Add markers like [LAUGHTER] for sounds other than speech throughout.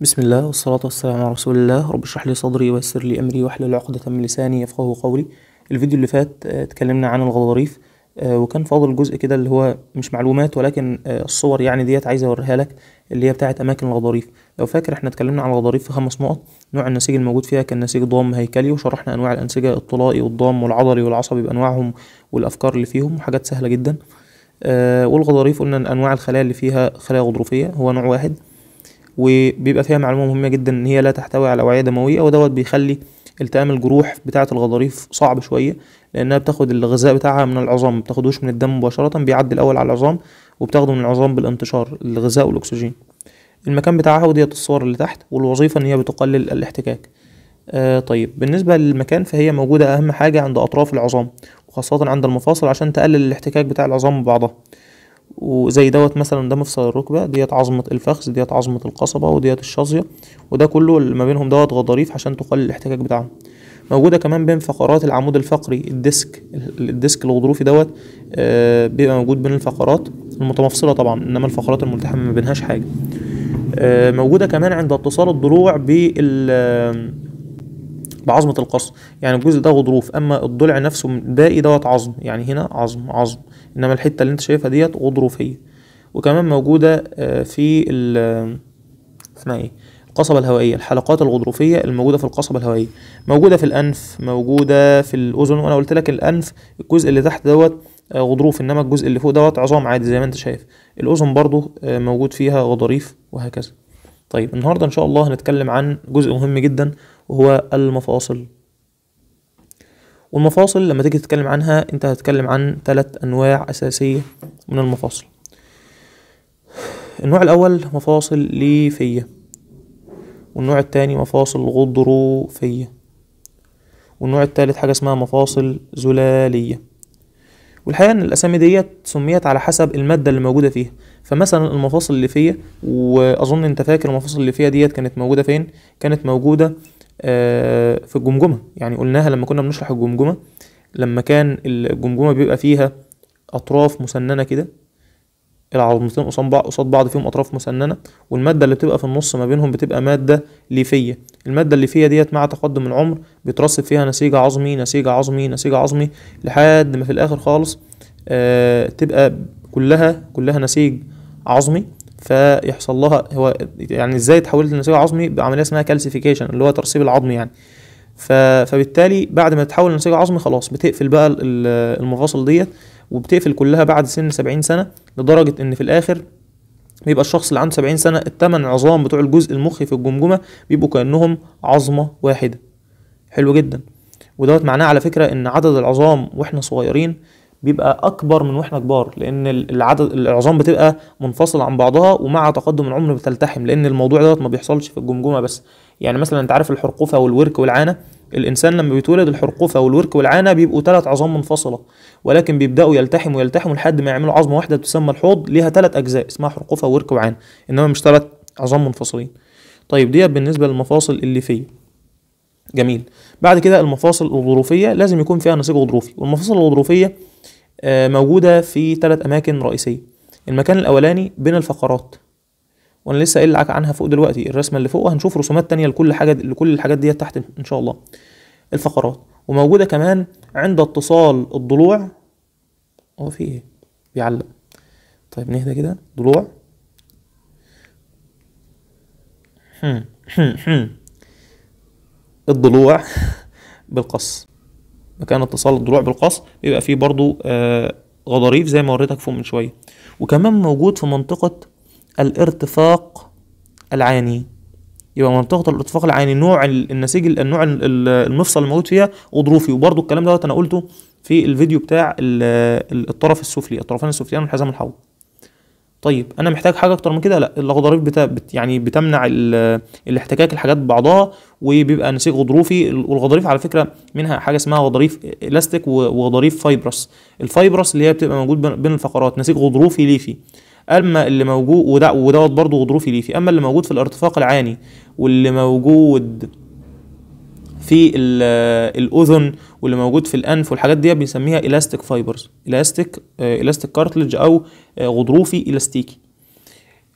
بسم الله والصلاة والسلام على رسول الله رب اشرح لي صدري ويسر لي أمري واحلل عقدة من لساني يفقهوا قولي الفيديو اللي فات آه، اتكلمنا عن الغضاريف آه، وكان فاضل جزء كده اللي هو مش معلومات ولكن آه، الصور يعني ديت عايز اوريها لك اللي هي بتاعه اماكن الغضاريف لو فاكر احنا اتكلمنا عن الغضاريف في خمس نقط نوع النسيج الموجود فيها كان نسيج ضام هيكلي وشرحنا انواع الانسجه الطلائي والضام والعضلي والعصبي بانواعهم والافكار اللي فيهم وحاجات سهله جدا والغضاريف قلنا ان انواع الخلايا اللي فيها خلايا غضروفيه هو نوع واحد وبيبقى فيها معلومه مهمه جدا ان هي لا تحتوي على اوعيه دمويه ودوت بيخلي التئام الجروح بتاعه الغضاريف صعب شويه لانها بتاخد الغذاء بتاعها من العظام بتاخدوش من الدم مباشره بيعدي الاول على العظام وبتاخده من العظام بالانتشار الغذاء والاكسجين المكان بتاعها وديت الصور اللي تحت والوظيفه ان هي بتقلل الاحتكاك آه طيب بالنسبة للمكان فهي موجودة أهم حاجة عند أطراف العظام وخاصة عند المفاصل عشان تقلل الاحتكاك بتاع العظام ببعضها وزي دوت مثلا ده مفصل الركبه ديت عظمه الفخذ ديت عظمه القصبه وديت الشظيه وده كله اللي ما بينهم دوت غضاريف عشان تقلل الاحتكاك بتاعهم موجوده كمان بين فقرات العمود الفقري الديسك الديسك الغضروفي دوت آه، بيبقى موجود بين الفقرات المتمفصله طبعا انما الفقرات الملتحمه ما بينهاش حاجه آه، موجوده كمان عند اتصال الضلوع بال بعظمه القص يعني الجزء ده غضروف اما الضلع نفسه الباقي دوت عظم يعني هنا عظم عظم انما الحته اللي انت شايفها ديت غضروفيه وكمان موجوده آه، في اسمها ايه القصبة الهوائية الحلقات الغضروفية الموجودة في القصبة الهوائية موجودة في الأنف موجودة في الأذن وأنا قلت لك الأنف الجزء اللي تحت دوت آه، غضروف إنما الجزء اللي فوق دوت عظام عادي زي ما أنت شايف الأذن برضو آه، موجود فيها غضاريف وهكذا طيب النهاردة إن شاء الله هنتكلم عن جزء مهم جدا وهو المفاصل والمفاصل لما تيجي تتكلم عنها انت هتتكلم عن ثلاث انواع اساسيه من المفاصل النوع الاول مفاصل ليفيه والنوع التاني مفاصل غضروفيه والنوع التالت حاجه اسمها مفاصل زلاليه والحقيقه ان الاسامي ديت سميت على حسب الماده اللي موجوده فيها فمثلا المفاصل الليفيه واظن انت فاكر المفاصل الليفيه ديت كانت موجوده فين كانت موجوده آه، في الجمجمه يعني قلناها لما كنا بنشرح الجمجمه لما كان الجمجمه بيبقى فيها اطراف مسننه كده العظمتين قصاد بعض قصاد بعض فيهم اطراف مسننه والماده اللي بتبقى في النص ما بينهم بتبقى ماده ليفيه الماده الليفيه ديت مع تقدم العمر بيترسب فيها نسيج عظمي نسيج عظمي نسيج عظمي لحد ما في الاخر خالص آه، تبقى كلها كلها نسيج عظمي فيحصل لها هو يعني ازاي تحولت لنسيج عظمي بعمليه اسمها كالسيفيكيشن اللي هو ترسيب العظم يعني فبالتالي بعد ما تتحول لنسيج عظمي خلاص بتقفل بقى المفاصل ديت وبتقفل كلها بعد سن 70 سنه لدرجه ان في الاخر بيبقى الشخص اللي عنده 70 سنه الثمان عظام بتوع الجزء المخي في الجمجمه بيبقوا كانهم عظمه واحده حلو جدا ودوت معناه على فكره ان عدد العظام واحنا صغيرين بيبقى اكبر من واحنا كبار لان العدد العظام بتبقى منفصله عن بعضها ومع تقدم العمر بتلتحم لان الموضوع دوت ما بيحصلش في الجمجمه بس يعني مثلا انت عارف الحرقوفه والورك والعانه الانسان لما بيتولد الحرقوفه والورك والعانه بيبقوا ثلاث عظام منفصله ولكن بيبداوا يلتحموا يلتحموا لحد ما يعملوا عظمه واحده تسمى الحوض ليها ثلاث اجزاء اسمها حرقوفه وورك وعانه انما مش ثلاث عظام منفصلين طيب ديت بالنسبه للمفاصل اللي فيه جميل بعد كده المفاصل الغضروفيه لازم يكون فيها نسيج غضروفي والمفاصل الغضروفيه آه، موجودة في ثلاث أماكن رئيسية المكان الأولاني بين الفقرات وانا لسه قايل لك عنها فوق دلوقتي الرسمه اللي فوق هنشوف رسومات تانية لكل حاجه لكل الحاجات دي تحت ان شاء الله الفقرات وموجوده كمان عند اتصال الضلوع هو في ايه بيعلق طيب نهدى كده ضلوع الضلوع بالقص مكان اتصال الضلوع بالقص بيبقى فيه برضو آه، غضاريف زي ما وريتك فوق من شوية وكمان موجود في منطقة الارتفاق العاني يبقى منطقة الارتفاق العاني نوع النسيج النوع المفصل الموجود فيها غضروفي وبرضو الكلام دوت انا قلته في الفيديو بتاع الطرف السفلي الطرفان السفليان والحزام الحوض طيب انا محتاج حاجه اكتر من كده لا الغضاريف بتا... بت... يعني بتمنع ال... الاحتكاك الحاجات ببعضها وبيبقى نسيج غضروفي والغضاريف على فكره منها حاجه اسمها غضاريف الاستيك وغضاريف فايبرس الفايبرس اللي هي بتبقى موجود بين الفقرات نسيج غضروفي ليفي اما اللي موجود وده ودوت برضه غضروفي ليفي اما اللي موجود في الارتفاق العاني واللي موجود في الاذن واللي موجود في الانف والحاجات دي بنسميها الاستيك فايبرز الاستيك الاستيك كارتلج او آه، غضروفي الاستيكي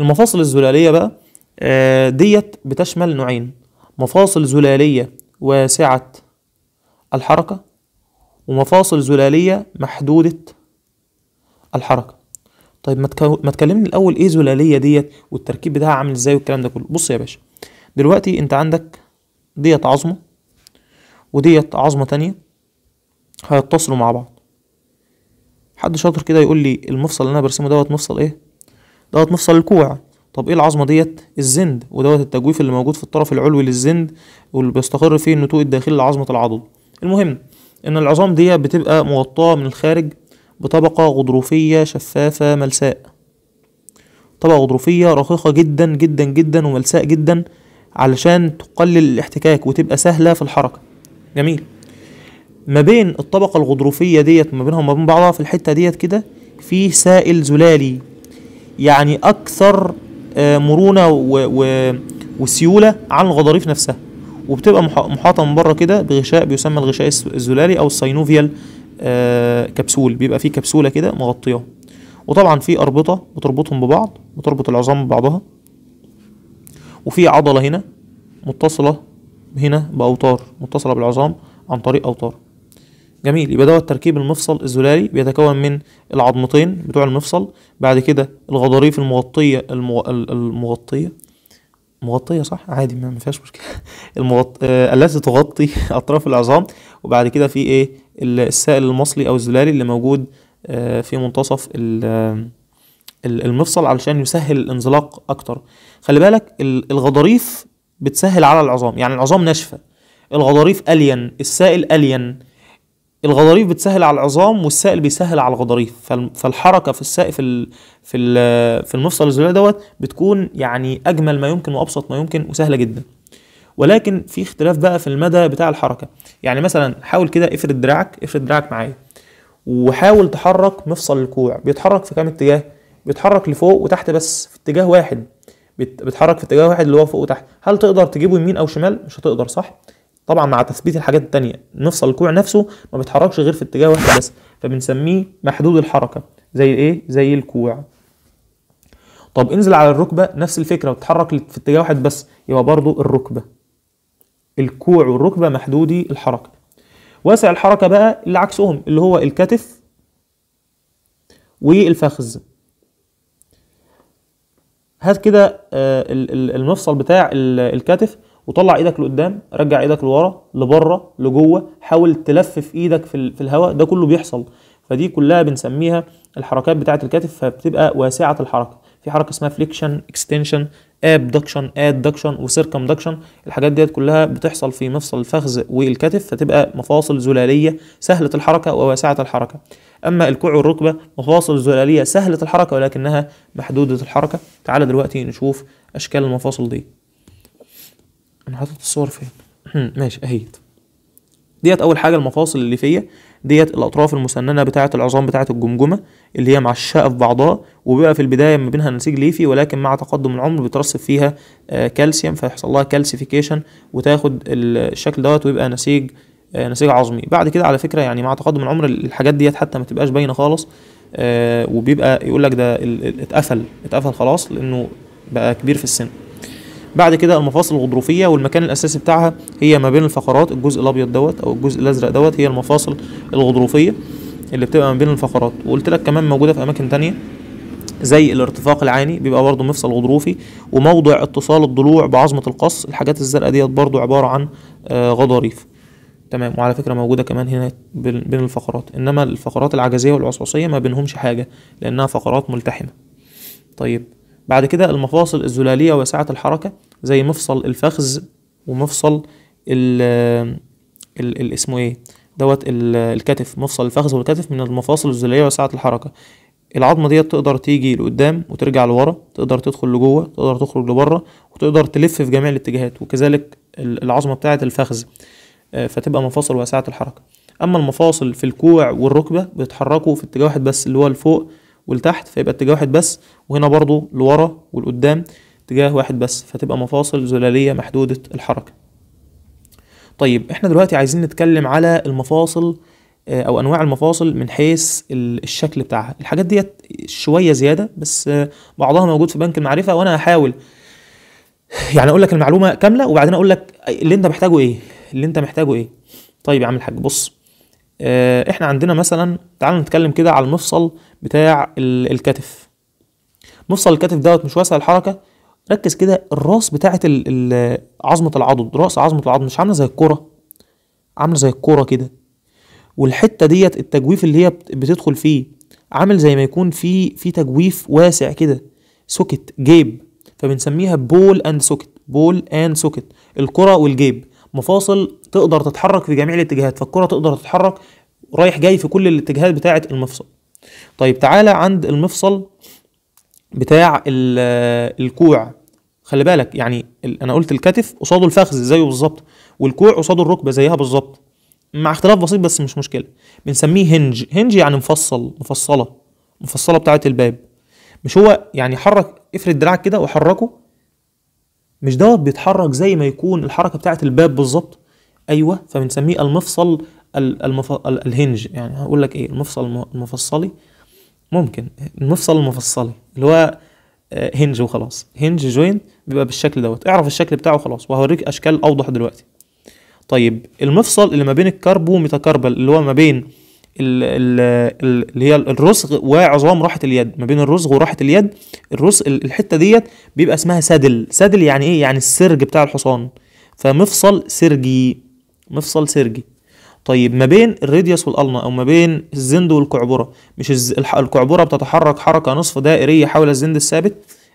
المفاصل الزلاليه بقى آه، ديت بتشمل نوعين مفاصل زلاليه واسعه الحركه ومفاصل زلاليه محدوده الحركه طيب ما تكلمني الاول ايه زلاليه ديت والتركيب بتاعها عامل ازاي والكلام ده كله بص يا باشا دلوقتي انت عندك ديت عظمه وديت عظمة تانية هيتصلوا مع بعض حد شاطر كده يقول لي المفصل اللي انا برسمه دوت مفصل ايه دوت مفصل الكوع طب ايه العظمه ديت الزند ودوت التجويف اللي موجود في الطرف العلوي للزند واللي بيستقر فيه النتوء الداخلي لعظمه العضد المهم ان العظام دي بتبقى مغطاه من الخارج بطبقه غضروفيه شفافه ملساء طبقه غضروفيه رقيقه جدا جدا جدا وملساء جدا علشان تقلل الاحتكاك وتبقى سهله في الحركه جميل ما بين الطبقة الغضروفية ديت ما بينها وما بين بعضها في الحتة ديت كده في سائل زلالي يعني أكثر آه، مرونة و و وسيولة عن الغضاريف نفسها وبتبقى محاطة من بره كده بغشاء بيسمى الغشاء الزلالي أو السينوفيال آه، كبسول بيبقى فيه كبسولة كده مغطياه وطبعا في أربطة بتربطهم ببعض بتربط العظام ببعضها وفي عضلة هنا متصلة هنا باوتار متصله بالعظام عن طريق اوتار جميل يبقى دوت تركيب المفصل الزلالي بيتكون من العظمتين بتوع المفصل بعد كده الغضاريف المغطيه المغ... المغطيه مغطيه صح عادي ما فيهاش مشكله [LAUGHS] المغط... آه... التي تغطي [LAUGHS] اطراف العظام وبعد كده في ايه السائل المصلي او الزلالي اللي موجود آه في منتصف المفصل علشان يسهل الانزلاق اكتر خلي بالك الغضاريف بتسهل على العظام يعني العظام ناشفه الغضاريف الين السائل الين الغضاريف بتسهل على العظام والسائل بيسهل على الغضاريف فالحركه في السائل في في في المفصل الزلالي دوت بتكون يعني اجمل ما يمكن وابسط ما يمكن وسهله جدا ولكن في اختلاف بقى في المدى بتاع الحركه يعني مثلا حاول كده افرد دراعك افرد دراعك معايا وحاول تحرك مفصل الكوع بيتحرك في كام اتجاه بيتحرك لفوق وتحت بس في اتجاه واحد بتحرك في اتجاه واحد اللي هو فوق وتحت هل تقدر تجيبه يمين او شمال مش هتقدر صح طبعا مع تثبيت الحاجات التانية نفصل الكوع نفسه ما بيتحركش غير في اتجاه واحد بس فبنسميه محدود الحركة زي ايه زي الكوع طب انزل على الركبة نفس الفكرة وتتحرك في اتجاه واحد بس يبقى برضو الركبة الكوع والركبة محدودي الحركة واسع الحركة بقى اللي عكسهم اللي هو الكتف والفخذ هات كده آه، المفصل بتاع الكتف وطلع ايدك لقدام رجع ايدك لورا لبره لجوه حاول تلفف ايدك في, في الهواء ده كله بيحصل فدي كلها بنسميها الحركات بتاعه الكتف فبتبقى واسعه الحركه في حركه اسمها فليكشن اكستنشن ابدكشن ادكشن وسيركمدكشن الحاجات ديت كلها بتحصل في مفصل الفخذ والكتف فتبقى مفاصل زلاليه سهله الحركه وواسعه الحركه أما الكوع والركبة مفاصل زلالية سهلة الحركة ولكنها محدودة الحركة تعالى دلوقتي نشوف أشكال المفاصل دي أنا حاطط الصور فين [CLEARS THROAT] ماشي أهيت ديت أول حاجة المفاصل اللي فيا ديت الأطراف المسننة بتاعة العظام بتاعة الجمجمة اللي هي معشقة في بعضها وبيبقى في البداية ما بينها نسيج ليفي ولكن مع تقدم العمر بترسب فيها آه، كالسيوم فيحصل لها كالسيفيكيشن وتاخد الشكل دوت ويبقى نسيج آه، نسيج عظمي بعد كده على فكره يعني مع تقدم العمر الحاجات ديت حتى ما تبقاش باينه خالص آه، وبيبقى يقول لك ده اتقفل اتقفل خلاص لانه بقى كبير في السن بعد كده المفاصل الغضروفية والمكان الأساسي بتاعها هي ما بين الفقرات الجزء الأبيض دوت أو الجزء الأزرق دوت هي المفاصل الغضروفية اللي بتبقى ما بين الفقرات وقلت لك كمان موجودة في أماكن تانية زي الارتفاق العاني بيبقى برضه مفصل غضروفي وموضع اتصال الضلوع بعظمة القص الحاجات الزرقاء ديت برضه عبارة عن آه، غضاريف تمام وعلى فكره موجوده كمان هنا بين الفقرات انما الفقرات العجزيه والعصعصيه ما بينهمش حاجه لانها فقرات ملتحمه طيب بعد كده المفاصل الزلاليه واسعه الحركه زي مفصل الفخذ ومفصل ال اسمه ايه دوت الكتف مفصل الفخذ والكتف من المفاصل الزلاليه واسعه الحركه العظمه ديت تقدر تيجي لقدام وترجع لورا تقدر تدخل لجوه تقدر تخرج لبره وتقدر تلف في جميع الاتجاهات وكذلك العظمه بتاعه الفخذ آه، فتبقى مفاصل واسعة الحركة اما المفاصل في الكوع والركبة بيتحركوا في اتجاه واحد بس اللي هو لفوق ولتحت فيبقى اتجاه واحد بس وهنا برضو لورا والقدام اتجاه واحد بس فتبقى مفاصل زلالية محدودة الحركة طيب احنا دلوقتي عايزين نتكلم على المفاصل آه، او انواع المفاصل من حيث الشكل بتاعها الحاجات ديت شويه زياده بس آه، بعضها موجود في بنك المعرفه وانا هحاول يعني اقول لك المعلومه كامله وبعدين اقول لك اللي انت محتاجه ايه اللي انت محتاجه ايه طيب يا عم الحاج بص اه احنا عندنا مثلا تعال نتكلم كده على المفصل بتاع الكتف مفصل الكتف دوت مش واسع الحركه ركز كده الراس بتاعه عظمه العضد راس عظمه العضد مش عامله زي الكوره عامله زي الكوره كده والحته ديت التجويف اللي هي بتدخل فيه عامل زي ما يكون في في تجويف واسع كده سوكت جيب فبنسميها بول اند سوكت بول اند سوكت الكره والجيب مفاصل تقدر تتحرك في جميع الاتجاهات فالكرة تقدر تتحرك رايح جاي في كل الاتجاهات بتاعة المفصل طيب تعالى عند المفصل بتاع الكوع خلي بالك يعني انا قلت الكتف قصاده الفخذ زيه بالظبط والكوع قصاده الركبه زيها بالظبط مع اختلاف بسيط بس مش مشكله بنسميه هنج هنج يعني مفصل مفصله مفصله بتاعه الباب مش هو يعني حرك افرد دراعك كده وحركه مش دوت بيتحرك زي ما يكون الحركه بتاعه الباب بالظبط ايوه فبنسميه المفصل المف... الهنج يعني هقول لك ايه المفصل المفصلي ممكن المفصل المفصلي اللي هو آه، هنج وخلاص هنج جوينت بيبقى بالشكل دوت اعرف الشكل بتاعه خلاص وهوريك اشكال اوضح دلوقتي طيب المفصل اللي ما بين الكرب وميتاكربل اللي هو ما بين اللي هي الرسغ وعظام راحه اليد ما بين الرسغ وراحه اليد الرسغ الحته ديت بيبقى اسمها سدل سدل يعني ايه يعني السرج بتاع الحصان فمفصل سرجي مفصل سرجي طيب ما بين الراديوس والالنا او ما بين الزند والكعبره مش الز... الكعبره بتتحرك حركه نصف دائريه حول الزند الثابت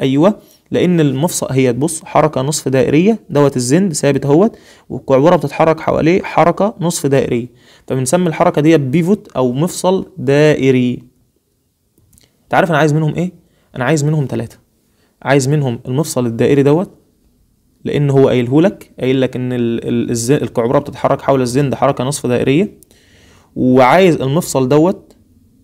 ايوه لان المفصل هي بص حركه نصف دائريه دوت الزند ثابت اهوت والكعبره بتتحرك حواليه حركه نصف دائريه فبنسمي الحركه ديت بيفوت او مفصل دائري انت عارف انا عايز منهم ايه انا عايز منهم ثلاثه عايز منهم المفصل الدائري دوت لان هو قايلهولك قايلك إن ال ال الكعبره بتتحرك حول الزند حركه نصف دائريه وعايز المفصل دوت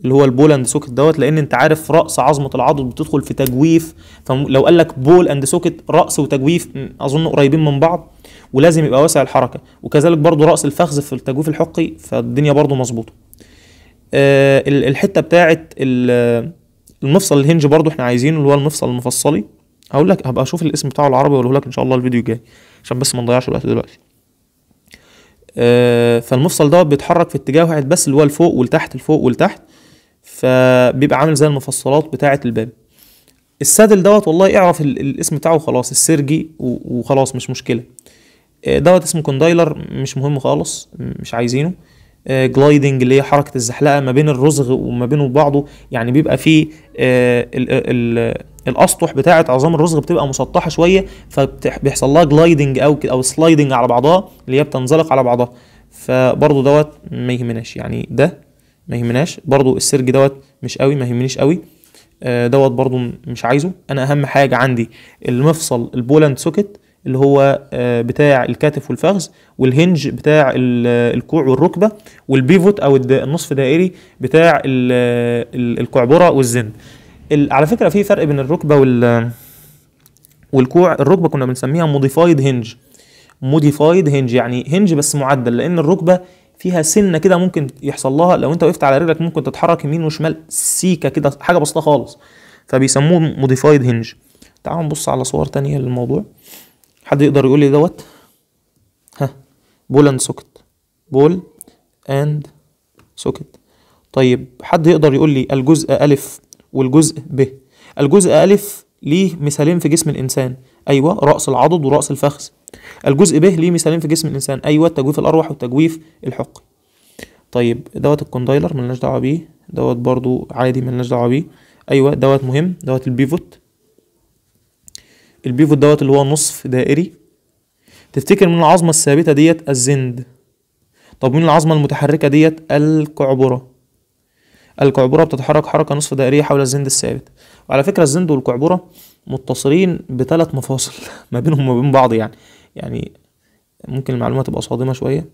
اللي هو البول اند سوكت دوت لان انت عارف راس عظمه العضل بتدخل في تجويف فلو قال لك بول اند سوكت راس وتجويف اظن قريبين من بعض ولازم يبقى واسع الحركه وكذلك برضو راس الفخذ في التجويف الحقي فالدنيا برضو مظبوطه آه الحته بتاعه المفصل الهنج برضو احنا عايزينه اللي هو المفصل المفصلي هقول لك هبقى اشوف الاسم بتاعه العربي واقوله لك ان شاء الله الفيديو الجاي عشان بس ما نضيعش الوقت دلوقتي آه فالمفصل دوت بيتحرك في اتجاه واحد بس اللي هو لفوق ولتحت لفوق ولتحت فبيبقى عامل زي المفصلات بتاعه الباب السادل دوت والله اعرف الاسم بتاعه خلاص السرجي وخلاص مش مشكله آه، دوت اسمه كوندايلر مش مهم خالص مش عايزينه جلايدنج آه، اللي هي حركه الزحلقه ما بين الرزغ وما بينه وبعضه يعني بيبقى فيه آه، الاسطح بتاعه عظام الرزغ بتبقى مسطحه شويه فبيحصل لها جلايدنج او او سلايدنج على بعضها اللي هي بتنزلق على بعضها فبرضه دوت ما يهمناش يعني ده ما يهمناش برضه السرج دوت مش قوي ما يهمنيش قوي دوت برضه مش عايزه انا اهم حاجه عندي المفصل البولاند سوكت اللي هو آه، بتاع الكتف والفخذ والهنج بتاع الكوع والركبه والبيفوت او النصف دائري بتاع الكعبره والزند على فكره في فرق بين الركبه وال والكوع الركبه كنا بنسميها موديفايد هنج موديفايد هنج يعني هنج بس معدل لان الركبه فيها سنه كده ممكن يحصل لها لو انت وقفت على رجلك ممكن تتحرك يمين وشمال سيكه كده حاجه بسيطه خالص فبيسموه موديفايد هنج تعالوا نبص على صور تانية للموضوع حد يقدر يقول لي دوت ها بول اند سوكت بول اند سوكت طيب حد يقدر يقول لي الجزء ألف والجزء ب الجزء ألف ليه مثالين في جسم الإنسان أيوة رأس العضد ورأس الفخذ الجزء ب ليه مثالين في جسم الإنسان أيوة تجويف الأروح والتجويف الحقي طيب دوت الكوندايلر ملناش دعوة بيه دوت برضو عادي ملناش دعوة بيه أيوة دوت مهم دوت البيفوت البيفوت دوت اللي هو نصف دائري تفتكر من العظمه الثابته ديت الزند طب من العظمه المتحركه ديت الكعبرة الكعبرة بتتحرك حركه نصف دائريه حول الزند الثابت وعلى فكره الزند والكعبرة متصلين بثلاث مفاصل [LAUGHS] ما بينهم وما بين بعض يعني يعني ممكن المعلومه تبقى صادمه شويه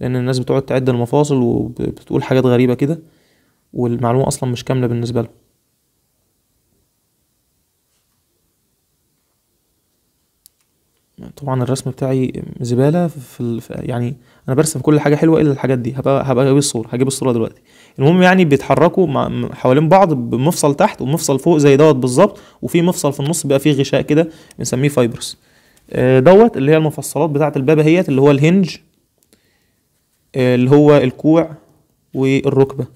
لان الناس بتقعد تعد المفاصل وبتقول حاجات غريبه كده والمعلومه اصلا مش كامله بالنسبه لهم طبعا الرسم بتاعي زباله في يعني انا برسم كل حاجه حلوه الا الحاجات دي هبقى هبقى اجيب الصوره هجيب الصوره دلوقتي المهم يعني بيتحركوا حوالين بعض بمفصل تحت ومفصل فوق زي دوت بالظبط وفي مفصل في النص بيبقى فيه غشاء كده بنسميه فايبرس آه، دوت اللي هي المفصلات بتاعه البابا هيت اللي هو الهنج آه، اللي هو الكوع والركبه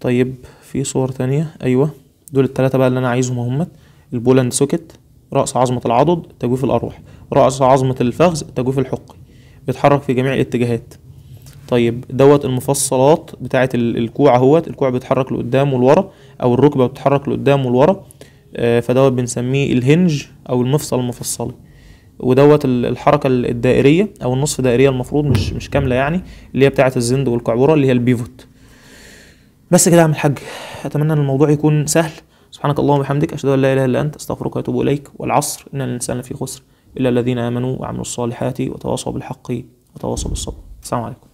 طيب في صور تانية ايوه دول الثلاثه بقى اللي انا عايزهم اهمت البولاند سوكت رأس عظمة العضد تجويف الأروح رأس عظمة الفخذ تجويف الحقي بيتحرك في جميع الاتجاهات طيب دوت المفصلات بتاعة الكوع اهوت الكوع بيتحرك لقدام ولورا أو الركبة بتتحرك لقدام ولورا آه، فدوت بنسميه الهنج أو المفصل المفصلي ودوت الحركة الدائرية أو النصف دائرية المفروض مش مش كاملة يعني اللي هي بتاعة الزند والكعبورة اللي هي البيفوت بس كده يا عم الحاج أتمنى إن الموضوع يكون سهل سبحانك اللهم وبحمدك اشهد ان لا اله الا انت استغفرك واتوب اليك والعصر ان الانسان في خسر الا الذين امنوا وعملوا الصالحات وتواصوا بالحق وتواصوا بالصبر السلام عليكم